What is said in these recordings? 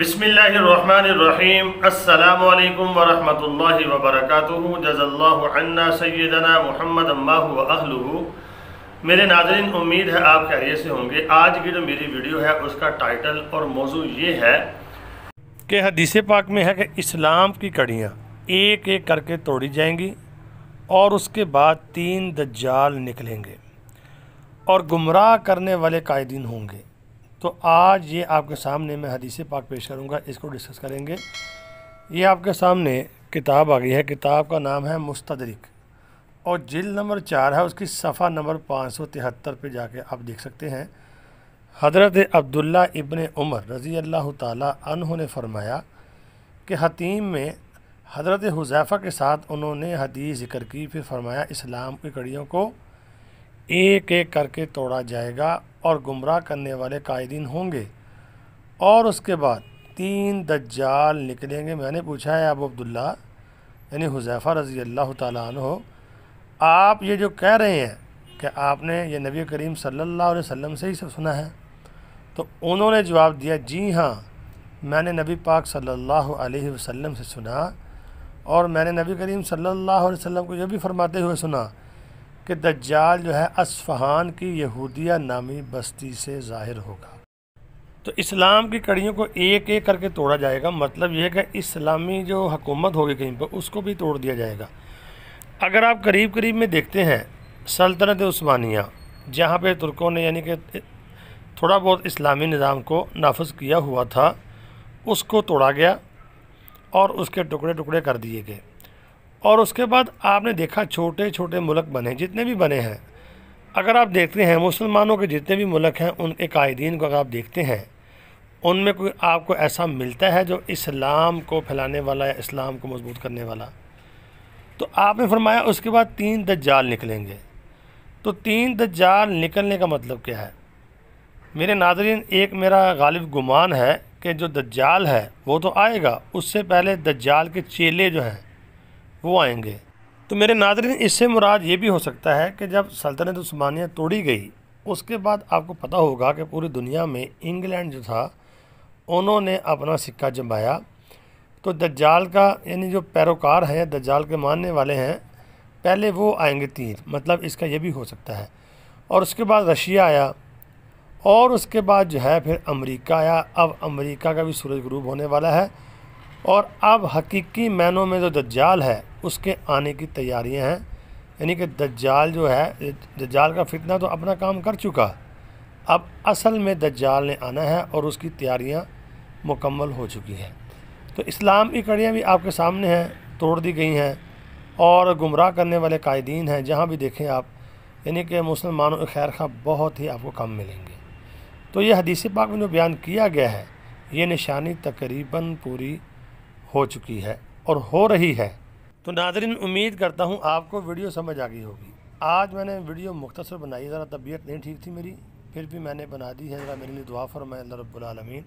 बिसमीम अल्लाम वरहमल वबरक जज़ल्ला सैदना महमद अम्मा मेरे नाजरन उम्मीद है आप खैरियत से होंगे आज की जो मेरी वीडियो है उसका टाइटल और मौजू ये है कि हदीस पाक में है कि इस्लाम की कड़ियाँ एक एक करके तोड़ी जाएंगी और उसके बाद तीन दज्जाल निकलेंगे और गुमराह करने वाले कायदीन होंगे तो आज ये आपके सामने मैं हदीस पाक पेश करूँगा इसको डिस्कस करेंगे ये आपके सामने किताब आ गई है किताब का नाम है मुस्तदरिक और जिल नंबर चार है उसकी सफ़ा नंबर पाँच सौ तिहत्तर पर जाके आप देख सकते हैं हज़रत अब्दुल्ला इबन उमर रज़ी अल्लाह तह ने फरमाया कि हतीम में हज़रत हुजैफ़ा के साथ उन्होंने हदीस ज़िक्र की फिर फरमाया इस्लाम की कड़ियों को एक एक करके तोड़ा जाएगा और गुमराह करने वाले कायदीन होंगे और उसके बाद तीन दज्जाल निकलेंगे मैंने पूछा है अब अब्दुल्ला यानी हुजैफ़ा रज़ी अल्लाह तु आप ये जो कह रहे हैं कि आपने ये नबी करीम सल्लल्लाहु अलैहि वसल्लम से ही सब सुना है तो उन्होंने जवाब दिया जी हाँ मैंने नबी पाक सल्लल्लाहु अलैहि वसल्लम से सुना और मैंने नबी करीम सल्लल्लाहु अलैहि वसल्लम को यह भी फरमाते हुए सुना कि दज्जाल जो है असफहान की यहूदिया नामी बस्ती से ज़ाहिर होगा तो इस्लाम की कड़ियों को एक एक करके तोड़ा जाएगा मतलब यह है कि इस्लामी जो हकूमत होगी कहीं पर उसको भी तोड़ दिया जाएगा अगर आप करीब करीब में देखते हैं सल्तनत उस्मानिया जहाँ पर तुर्कों ने यानी कि थोड़ा बहुत इस्लामी निज़ाम को नाफज किया हुआ था उसको तोड़ा गया और उसके टुकड़े टुकड़े कर दिए गए और उसके बाद आपने देखा छोटे छोटे मुल्क बने जितने भी बने हैं अगर आप देखते हैं मुसलमानों के जितने भी मुल्क हैं उनके कायदीन को अगर आप देखते हैं उनमें कोई आपको ऐसा मिलता है जो इस्लाम को फैलाने वाला या इस्लाम को मजबूत करने वाला तो आपने फरमाया उसके बाद तीन दज्जाल निकलेंगे तो तीन दज्जाल निकलने का मतलब क्या है मेरे नाजरीन एक मेरा गालिब गुमान है कि जो दज्जाल है वो तो आएगा उससे पहले दज्जाल के चेले जो हैं वो आएंगे तो मेरे नादरीन इससे मुराद ये भी हो सकता है कि जब सल्तनत उस्मानिया तोड़ी गई उसके बाद आपको पता होगा कि पूरी दुनिया में इंग्लैंड जो था उन्होंने अपना सिक्का जमाया तो दज्जाल का यानी जो पैरोकार हैं दज्जाल के मानने वाले हैं पहले वो आएंगे तीन मतलब इसका ये भी हो सकता है और उसके बाद रशिया आया और उसके बाद जो है फिर अमेरिका आया अब अमेरिका का भी सूरज ग्रूप होने वाला है और अब हकीकी मैनों में जो दज्जाल है उसके आने की तैयारियां हैं यानी कि दज्जाल जो है दज्जाल का फितना तो अपना काम कर चुका अब असल में दज्जाल ने आना है और उसकी तैयारियां मुकम्मल हो चुकी हैं तो इस्लाम की कड़ियाँ भी आपके सामने हैं तोड़ दी गई हैं और गुमराह करने वाले कायदीन हैं जहाँ भी देखें आप यानी कि मुसलमानों के खैर खा बहुत ही आपको कम मिलेंगे तो ये हदीसी पाक में जो बयान किया गया है ये निशानी तकरीबन पूरी हो चुकी है और हो रही है तो नाजरीन उम्मीद करता हूँ आपको वीडियो समझ आ गई होगी आज मैंने वीडियो मुख्तसर बनाई ज़रा तबीयत नहीं ठीक थी मेरी फिर भी मैंने बना दी है ज़रा मेरे लिए दुआ फरमाए अल्लाह रब्बुल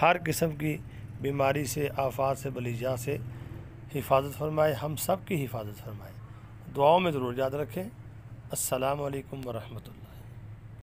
हर किस्म की बीमारी से आफात से बलिजा से हिफाजत फरमाए हम सब की हिफाजत फरमाए दुआओं में ज़रूर याद रखें असलकम वरहमल